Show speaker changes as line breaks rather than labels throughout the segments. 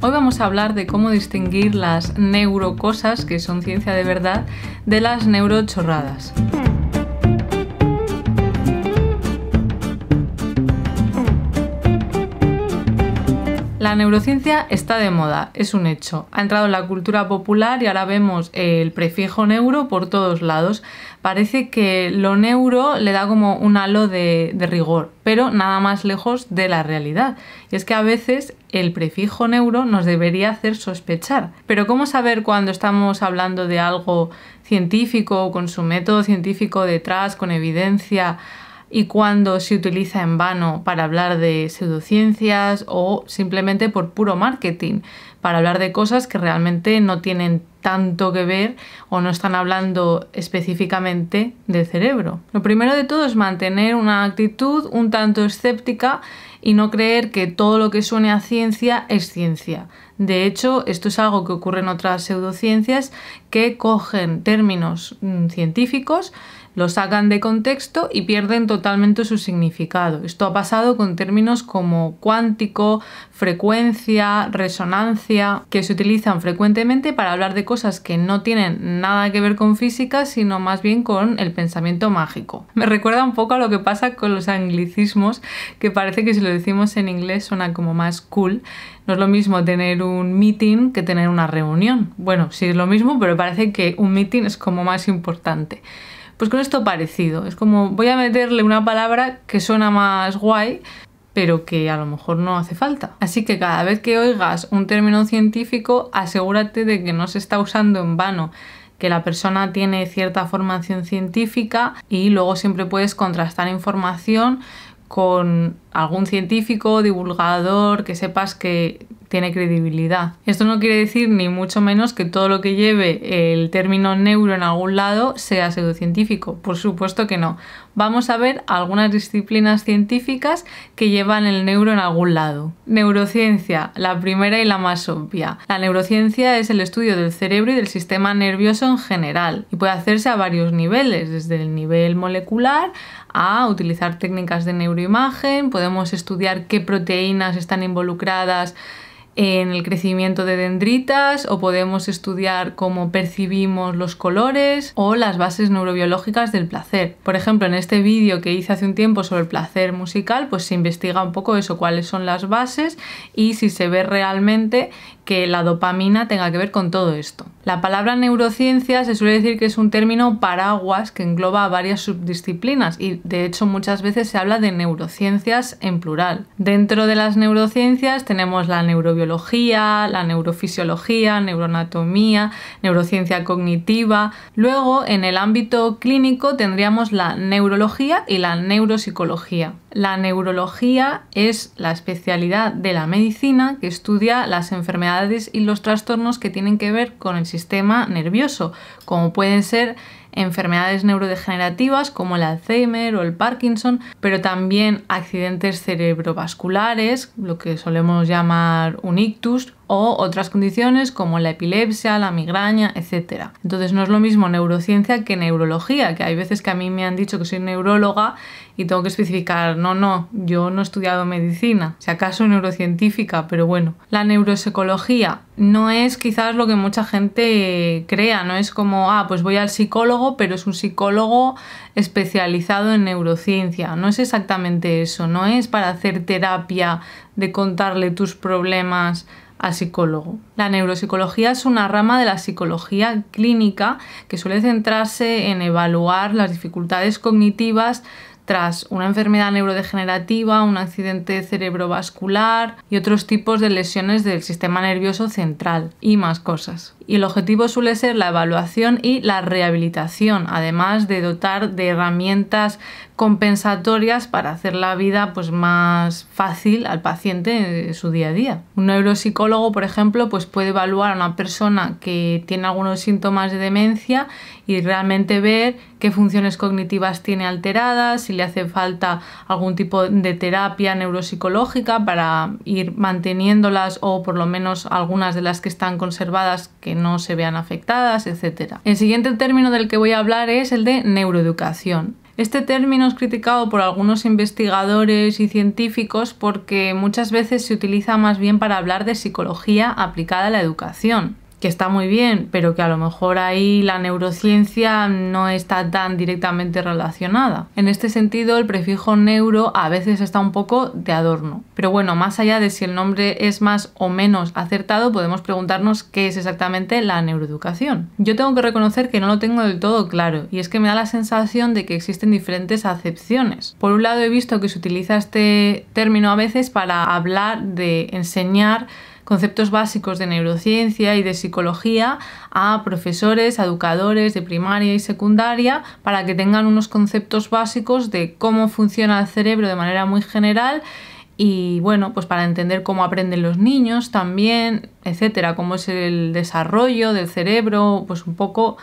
Hoy vamos a hablar de cómo distinguir las neurocosas, que son ciencia de verdad, de las neurochorradas. La neurociencia está de moda, es un hecho. Ha entrado en la cultura popular y ahora vemos el prefijo neuro por todos lados. Parece que lo neuro le da como un halo de, rigor, pero nada más lejos de la realidad. Y es que a veces el prefijo neuro nos debería hacer sospechar. Pero ¿cómo saber cuando estamos hablando de algo científico, con su método científico detrás, con evidencia? y cuando se utiliza en vano para hablar de pseudociencias o simplemente por puro marketing, para hablar de cosas que realmente no tienen tanto que ver o no están hablando específicamente del cerebro. Lo primero de todo es mantener una actitud un tanto escéptica y no creer que todo lo que suene a ciencia es ciencia. De hecho, esto es algo que ocurre en otras pseudociencias que cogen términos mm, científicos lo sacan de contexto y pierden totalmente su significado. Esto ha pasado con términos como cuántico, frecuencia, resonancia, que se utilizan frecuentemente para hablar de cosas que no tienen nada que ver con física, sino más bien con el pensamiento mágico. Me recuerda un poco a lo que pasa con los anglicismos, que parece que si lo decimos en inglés suena como más cool. No es lo mismo tener un meeting que tener una reunión. Bueno, sí es lo mismo, pero parece que un meeting es como más importante. Pues con esto parecido. Es como voy a meterle una palabra que suena más guay, pero que a lo mejor no hace falta. Así que cada vez que oigas un término científico, asegúrate de que no se está usando en vano que la persona tiene cierta formación científica y luego siempre puedes contrastar información con algún científico, divulgador, que sepas que tiene credibilidad. Esto no quiere decir ni mucho menos que todo lo que lleve el término neuro en algún lado sea pseudocientífico, por supuesto que no. Vamos a ver algunas disciplinas científicas que llevan el neuro en algún lado. Neurociencia, la primera y la más obvia. La neurociencia es el estudio del cerebro y del sistema nervioso en general y puede hacerse a varios niveles, desde el nivel molecular a utilizar técnicas de neuroimagen, podemos estudiar qué proteínas están involucradas en el crecimiento de dendritas o podemos estudiar cómo percibimos los colores o las bases neurobiológicas del placer. Por ejemplo, en este vídeo que hice hace un tiempo sobre el placer musical, pues se investiga un poco eso, cuáles son las bases y si se ve realmente que la dopamina tenga que ver con todo esto. La palabra neurociencia se suele decir que es un término paraguas que engloba varias subdisciplinas y de hecho muchas veces se habla de neurociencias en plural. Dentro de las neurociencias tenemos la neurobiología, la neurofisiología, neuroanatomía, neurociencia cognitiva. Luego en el ámbito clínico tendríamos la neurología y la neuropsicología. La neurología es la especialidad de la medicina que estudia las enfermedades y los trastornos que tienen que ver con el sistema nervioso, como pueden ser enfermedades neurodegenerativas como el Alzheimer o el Parkinson, pero también accidentes cerebrovasculares, lo que solemos llamar un ictus, o otras condiciones como la epilepsia, la migraña, etc. Entonces no es lo mismo neurociencia que neurología, que hay veces que a mí me han dicho que soy neuróloga y tengo que especificar, no, no, yo no he estudiado medicina, si acaso neurocientífica, pero bueno. La neuropsicología no es quizás lo que mucha gente crea, no es como, ah, pues voy al psicólogo, pero es un psicólogo especializado en neurociencia, no es exactamente eso, no es para hacer terapia de contarle tus problemas al psicólogo. La neuropsicología es una rama de la psicología clínica que suele centrarse en evaluar las dificultades cognitivas tras una enfermedad neurodegenerativa, un accidente cerebrovascular y otros tipos de lesiones del sistema nervioso central y más cosas. Y el objetivo suele ser la evaluación y la rehabilitación, además de dotar de herramientas compensatorias para hacer la vida pues, más fácil al paciente en su día a día. Un neuropsicólogo, por ejemplo, pues puede evaluar a una persona que tiene algunos síntomas de demencia y realmente ver qué funciones cognitivas tiene alteradas, le hace falta algún tipo de terapia neuropsicológica para ir manteniéndolas o por lo menos algunas de las que están conservadas que no se vean afectadas, etc. El siguiente término del que voy a hablar es el de neuroeducación. Este término es criticado por algunos investigadores y científicos porque muchas veces se utiliza más bien para hablar de psicología aplicada a la educación que está muy bien, pero que a lo mejor ahí la neurociencia no está tan directamente relacionada. En este sentido, el prefijo neuro a veces está un poco de adorno. Pero bueno, más allá de si el nombre es más o menos acertado, podemos preguntarnos qué es exactamente la neuroeducación. Yo tengo que reconocer que no lo tengo del todo claro, y es que me da la sensación de que existen diferentes acepciones. Por un lado, he visto que se utiliza este término a veces para hablar de enseñar conceptos básicos de neurociencia y de psicología a profesores, educadores de primaria y secundaria para que tengan unos conceptos básicos de cómo funciona el cerebro de manera muy general y bueno, pues para entender cómo aprenden los niños también, etcétera, cómo es el desarrollo del cerebro, pues un poco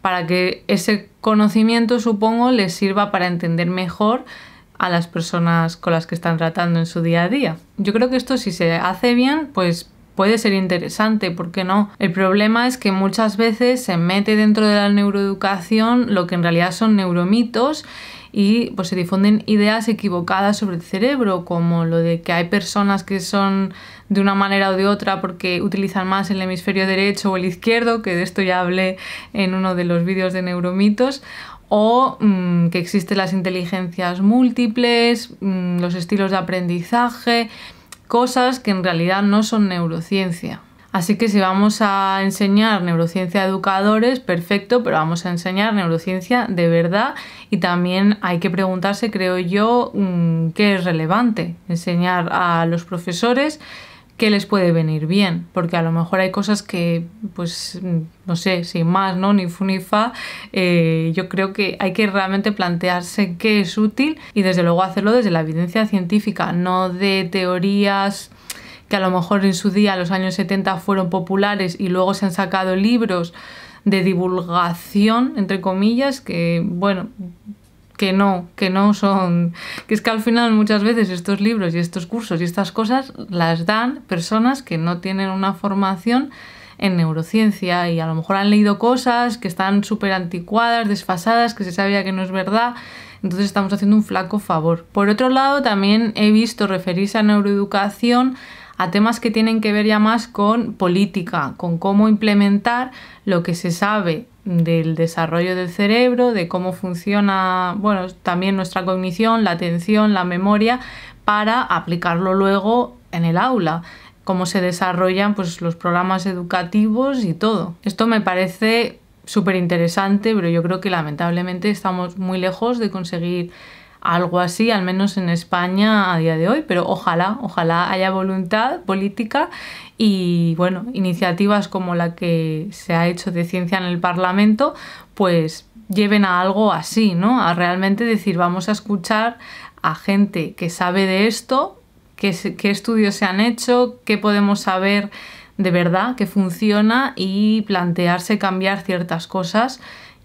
para que ese conocimiento, supongo, les sirva para entender mejor a las personas con las que están tratando en su día a día. Yo creo que esto si se hace bien, pues puede ser interesante, ¿por qué no? El problema es que muchas veces se mete dentro de la neuroeducación lo que en realidad son neuromitos y pues se difunden ideas equivocadas sobre el cerebro, como lo de que hay personas que son de una manera o de otra porque utilizan más el hemisferio derecho o el izquierdo, que de esto ya hablé en uno de los vídeos de neuromitos, o mm, que existen las inteligencias múltiples, mm, los estilos de aprendizaje, cosas que en realidad no son neurociencia. Así que si vamos a enseñar neurociencia a educadores, perfecto, pero vamos a enseñar neurociencia de verdad y también hay que preguntarse, creo yo, mm, qué es relevante enseñar a los profesores que les puede venir bien, porque a lo mejor hay cosas que, pues, no sé, sin más, ¿no? Ni fu ni fa, eh, yo creo que hay que realmente plantearse qué es útil y desde luego hacerlo desde la evidencia científica, no de teorías que a lo mejor en su día, los años 70, fueron populares y luego se han sacado libros de divulgación, entre comillas, que, bueno, que no, que no son... Que es que al final muchas veces estos libros y estos cursos y estas cosas las dan personas que no tienen una formación en neurociencia y a lo mejor han leído cosas que están súper anticuadas, desfasadas, que se sabía que no es verdad. Entonces estamos haciendo un flaco favor. Por otro lado, también he visto referirse a neuroeducación a temas que tienen que ver ya más con política, con cómo implementar lo que se sabe del desarrollo del cerebro, de cómo funciona, bueno, también nuestra cognición, la atención, la memoria, para aplicarlo luego en el aula cómo se desarrollan pues, los programas educativos y todo. Esto me parece súper interesante, pero yo creo que lamentablemente estamos muy lejos de conseguir algo así, al menos en España a día de hoy, pero ojalá, ojalá haya voluntad política y bueno, iniciativas como la que se ha hecho de ciencia en el Parlamento, pues lleven a algo así, ¿no? A realmente decir, vamos a escuchar a gente que sabe de esto, qué, qué estudios se han hecho, qué podemos saber de verdad que funciona y plantearse cambiar ciertas cosas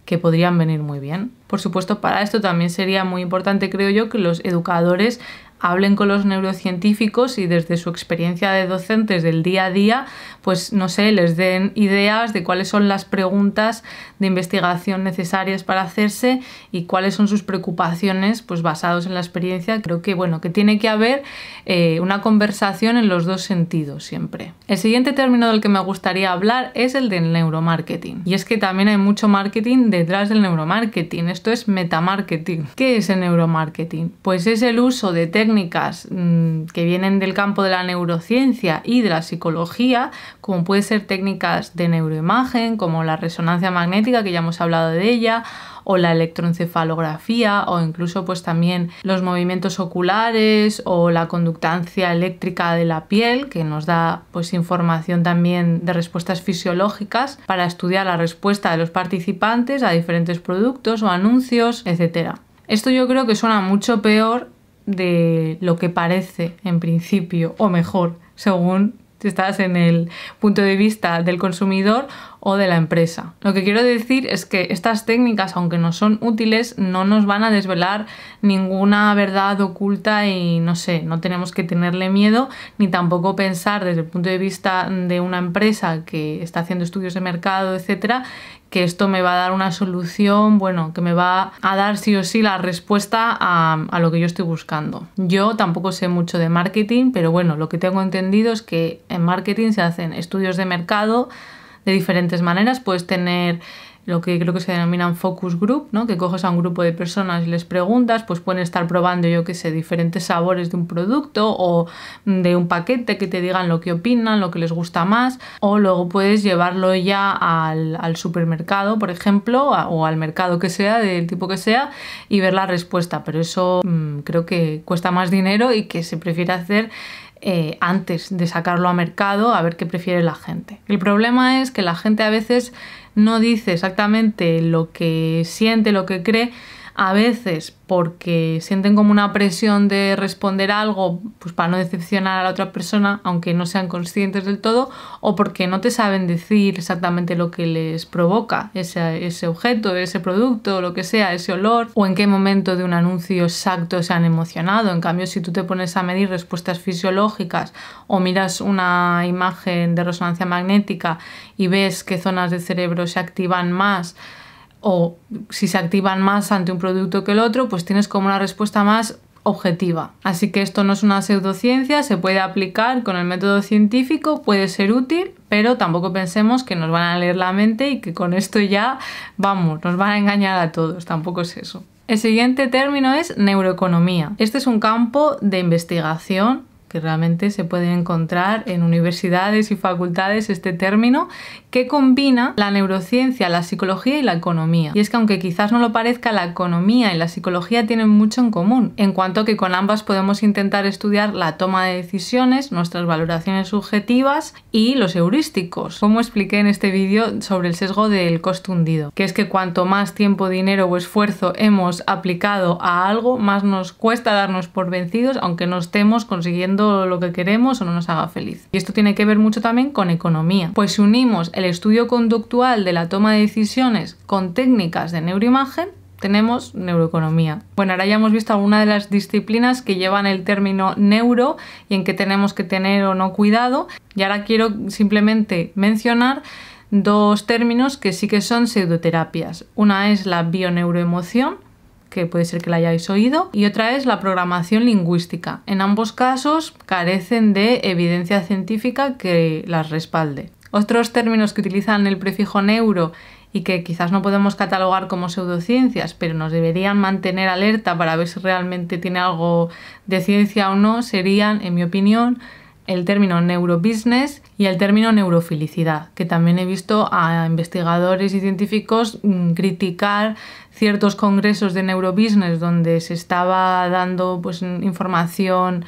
que podrían venir muy bien. Por supuesto, para esto también sería muy importante, creo yo, que los educadores hablen con los neurocientíficos y desde su experiencia de docentes del día a día, pues no sé, les den ideas de cuáles son las preguntas de investigación necesarias para hacerse y cuáles son sus preocupaciones, pues basados en la experiencia. Creo que bueno, que tiene que haber eh, una conversación en los dos sentidos siempre. El siguiente término del que me gustaría hablar es el del neuromarketing. Y es que también hay mucho marketing detrás del neuromarketing. Esto es metamarketing. ¿Qué es el neuromarketing? Pues es el uso de técnicas técnicas mm, que vienen del campo de la neurociencia y de la psicología, como puede ser técnicas de neuroimagen, como la resonancia magnética, que ya hemos hablado de ella, o la electroencefalografía o incluso pues también los movimientos oculares o la conductancia eléctrica de la piel que nos da pues información también de respuestas fisiológicas para estudiar la respuesta de los participantes a diferentes productos o anuncios, etcétera. Esto yo creo que suena mucho peor de lo que parece en principio, o mejor, según estás en el punto de vista del consumidor o de la empresa. Lo que quiero decir es que estas técnicas, aunque no son útiles, no nos van a desvelar ninguna verdad oculta y no sé, no tenemos que tenerle miedo ni tampoco pensar desde el punto de vista de una empresa que está haciendo estudios de mercado, etcétera, que esto me va a dar una solución, bueno, que me va a dar sí o sí la respuesta a, a, lo que yo estoy buscando. Yo tampoco sé mucho de marketing, pero bueno, lo que tengo entendido es que en marketing se hacen estudios de mercado, de diferentes maneras. Puedes tener lo que creo que se denominan focus group, ¿no? que coges a un grupo de personas y les preguntas, pues pueden estar probando, yo qué sé, diferentes sabores de un producto o de un paquete que te digan lo que opinan, lo que les gusta más, o luego puedes llevarlo ya al, supermercado, por ejemplo, o al mercado que sea, del tipo que sea, y ver la respuesta, pero eso mm, creo que cuesta más dinero y que se prefiere hacer eh, antes de sacarlo a mercado a ver qué prefiere la gente. El problema es que la gente a veces no dice exactamente lo que siente, lo que cree, a veces porque sienten como una presión de responder algo, pues para no decepcionar a la otra persona, aunque no sean conscientes del todo, o porque no te saben decir exactamente lo que les provoca ese, ese objeto, ese producto, lo que sea, ese olor, o en qué momento de un anuncio exacto se han emocionado. En cambio, si tú te pones a medir respuestas fisiológicas o miras una imagen de resonancia magnética y ves qué zonas de cerebro se activan más, o si se activan más ante un producto que el otro, pues tienes como una respuesta más objetiva. Así que esto no es una pseudociencia, se puede aplicar con el método científico, puede ser útil, pero tampoco pensemos que nos van a leer la mente y que con esto ya, vamos, nos van a engañar a todos, tampoco es eso. El siguiente término es neuroeconomía. Este es un campo de investigación que realmente se pueden encontrar en universidades y facultades este término que combina la neurociencia, la psicología y la economía. Y es que aunque quizás no lo parezca, la economía y la psicología tienen mucho en común, en cuanto que con ambas podemos intentar estudiar la toma de decisiones, nuestras valoraciones subjetivas y los heurísticos, como expliqué en este vídeo sobre el sesgo del costo hundido, que es que cuanto más tiempo, dinero o esfuerzo hemos aplicado a algo, más nos cuesta darnos por vencidos, aunque no estemos consiguiendo lo que queremos o no nos haga feliz. Y esto tiene que ver mucho también con economía. Pues si unimos el estudio conductual de la toma de decisiones con técnicas de neuroimagen, tenemos neuroeconomía. Bueno, ahora ya hemos visto alguna de las disciplinas que llevan el término neuro y en que tenemos que tener o no cuidado. Y ahora quiero simplemente mencionar dos términos que sí que son pseudoterapias. Una es la bioneuroemoción, que puede ser que la hayáis oído, y otra es la programación lingüística. En ambos casos carecen de evidencia científica que las respalde. Otros términos que utilizan el prefijo neuro y que quizás no podemos catalogar como pseudociencias, pero nos deberían mantener alerta para ver si realmente tiene algo de ciencia o no, serían, en mi opinión, el término neurobusiness y el término neurofelicidad, que también he visto a investigadores y científicos mm, criticar ciertos congresos de neurobusiness donde se estaba dando pues, información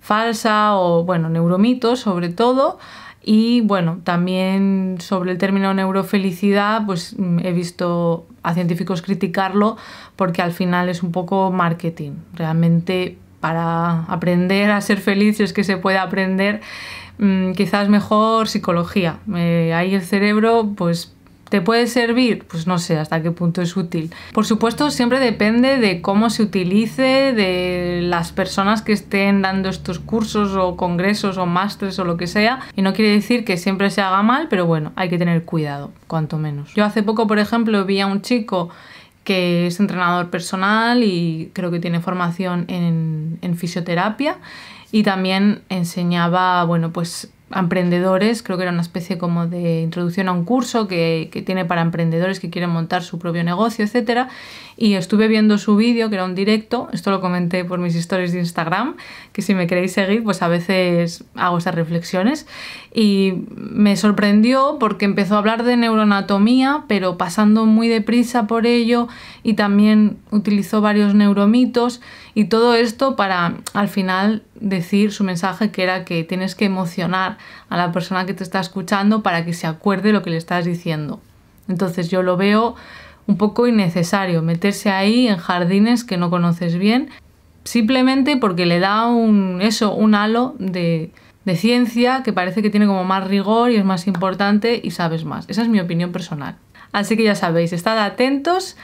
falsa o, bueno, neuromitos sobre todo. Y bueno, también sobre el término neurofelicidad, pues mm, he visto a científicos criticarlo porque al final es un poco marketing. Realmente para aprender a ser feliz, es que se puede aprender, mm, quizás mejor psicología. Eh, ahí el cerebro, pues, ¿te puede servir? Pues no sé hasta qué punto es útil. Por supuesto, siempre depende de cómo se utilice, de las personas que estén dando estos cursos o congresos o másteres o lo que sea. Y no quiere decir que siempre se haga mal, pero bueno, hay que tener cuidado, cuanto menos. Yo hace poco, por ejemplo, vi a un chico que es entrenador personal y creo que tiene formación en, fisioterapia y también enseñaba, bueno, pues a emprendedores, creo que era una especie como de introducción a un curso que, tiene para emprendedores que quieren montar su propio negocio, etcétera, y estuve viendo su vídeo, que era un directo, esto lo comenté por mis historias de Instagram, que si me queréis seguir, pues a veces hago esas reflexiones, y me sorprendió porque empezó a hablar de neuroanatomía, pero pasando muy deprisa por ello, y también utilizó varios neuromitos, y todo esto para al final decir su mensaje, que era que tienes que emocionar a la persona que te está escuchando para que se acuerde lo que le estás diciendo. Entonces yo lo veo un poco innecesario meterse ahí en jardines que no conoces bien, simplemente porque le da un, eso, un halo de, de ciencia que parece que tiene como más rigor y es más importante y sabes más. Esa es mi opinión personal. Así que ya sabéis, estad atentos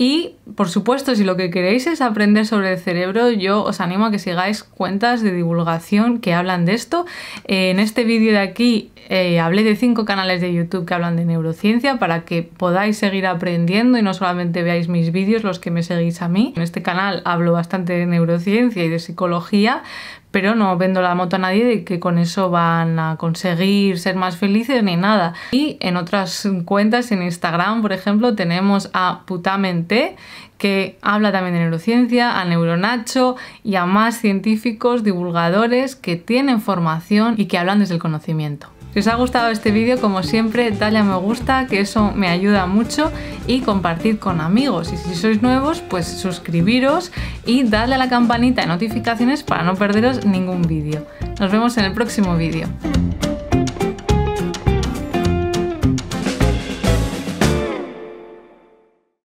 y, por supuesto, si lo que queréis es aprender sobre el cerebro, yo os animo a que sigáis cuentas de divulgación que hablan de esto. Eh, en este vídeo de aquí eh, hablé de cinco canales de YouTube que hablan de neurociencia para que podáis seguir aprendiendo y no solamente veáis mis vídeos los que me seguís a mí. En este canal hablo bastante de neurociencia y de psicología, pero no vendo la moto a nadie de que con eso van a conseguir ser más felices ni nada. Y en otras cuentas, en Instagram, por ejemplo, tenemos a Putamente, que habla también de neurociencia, a Neuronacho y a más científicos, divulgadores que tienen formación y que hablan desde el conocimiento. Si os ha gustado este vídeo, como siempre, dale a me gusta, que eso me ayuda mucho, y compartid con amigos. Y si sois nuevos, pues suscribiros y dadle a la campanita de notificaciones para no perderos ningún vídeo. Nos vemos en el próximo vídeo.